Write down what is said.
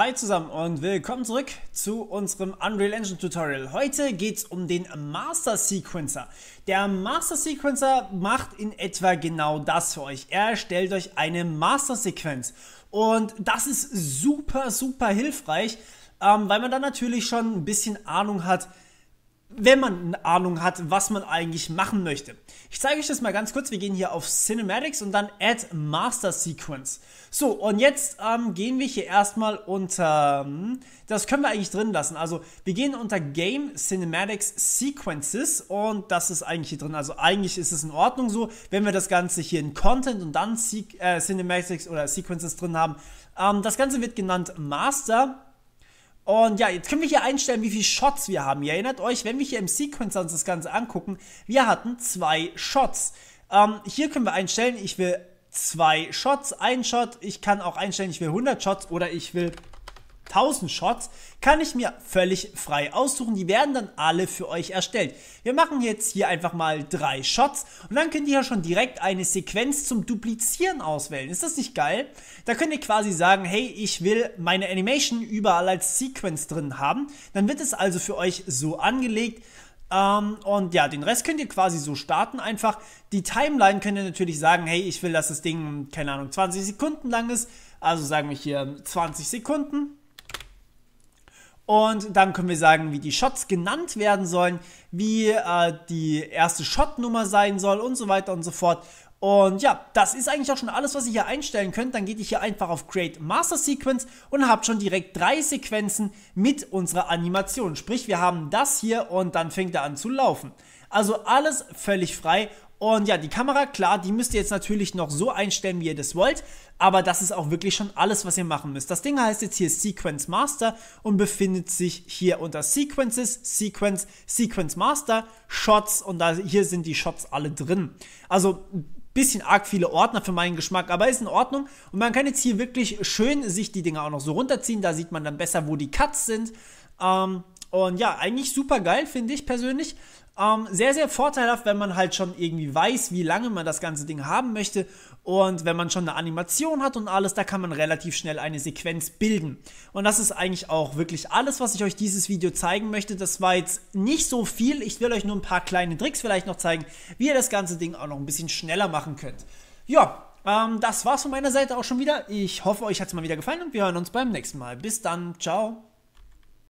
Hi zusammen und willkommen zurück zu unserem Unreal Engine Tutorial. Heute geht es um den Master Sequencer. Der Master Sequencer macht in etwa genau das für euch. Er erstellt euch eine Master Sequenz und das ist super, super hilfreich, ähm, weil man dann natürlich schon ein bisschen Ahnung hat, wenn man eine Ahnung hat, was man eigentlich machen möchte. Ich zeige euch das mal ganz kurz. Wir gehen hier auf Cinematics und dann Add Master Sequence. So, und jetzt ähm, gehen wir hier erstmal unter, hm, das können wir eigentlich drin lassen. Also, wir gehen unter Game Cinematics Sequences und das ist eigentlich hier drin. Also, eigentlich ist es in Ordnung so, wenn wir das Ganze hier in Content und dann Se äh, Cinematics oder Sequences drin haben. Ähm, das Ganze wird genannt Master und ja, jetzt können wir hier einstellen, wie viele Shots wir haben. Ihr erinnert euch, wenn wir hier im Sequencer uns das Ganze angucken, wir hatten zwei Shots. Ähm, hier können wir einstellen, ich will zwei Shots, ein Shot. Ich kann auch einstellen, ich will 100 Shots oder ich will 1000 Shots kann ich mir völlig frei aussuchen. Die werden dann alle für euch erstellt. Wir machen jetzt hier einfach mal drei Shots und dann könnt ihr ja schon direkt eine Sequenz zum Duplizieren auswählen. Ist das nicht geil? Da könnt ihr quasi sagen, hey, ich will meine Animation überall als Sequence drin haben. Dann wird es also für euch so angelegt. Ähm, und ja, den Rest könnt ihr quasi so starten einfach. Die Timeline könnt ihr natürlich sagen, hey, ich will, dass das Ding, keine Ahnung, 20 Sekunden lang ist. Also sagen wir hier 20 Sekunden. Und dann können wir sagen, wie die Shots genannt werden sollen, wie äh, die erste Shotnummer sein soll und so weiter und so fort. Und ja, das ist eigentlich auch schon alles, was ihr hier einstellen könnt. Dann geht ich hier einfach auf Create Master Sequence und habt schon direkt drei Sequenzen mit unserer Animation. Sprich, wir haben das hier und dann fängt er an zu laufen. Also alles völlig frei und ja, die Kamera, klar, die müsst ihr jetzt natürlich noch so einstellen, wie ihr das wollt, aber das ist auch wirklich schon alles, was ihr machen müsst. Das Ding heißt jetzt hier Sequence Master und befindet sich hier unter Sequences, Sequence, Sequence Master, Shots und da, hier sind die Shots alle drin. Also ein bisschen arg viele Ordner für meinen Geschmack, aber ist in Ordnung. Und man kann jetzt hier wirklich schön sich die Dinger auch noch so runterziehen, da sieht man dann besser, wo die Cuts sind. Ähm, und ja, eigentlich super geil, finde ich persönlich. Ähm, sehr, sehr vorteilhaft, wenn man halt schon irgendwie weiß, wie lange man das ganze Ding haben möchte. Und wenn man schon eine Animation hat und alles, da kann man relativ schnell eine Sequenz bilden. Und das ist eigentlich auch wirklich alles, was ich euch dieses Video zeigen möchte. Das war jetzt nicht so viel. Ich will euch nur ein paar kleine Tricks vielleicht noch zeigen, wie ihr das ganze Ding auch noch ein bisschen schneller machen könnt. Ja, ähm, das war's von meiner Seite auch schon wieder. Ich hoffe, euch hat es mal wieder gefallen und wir hören uns beim nächsten Mal. Bis dann, ciao.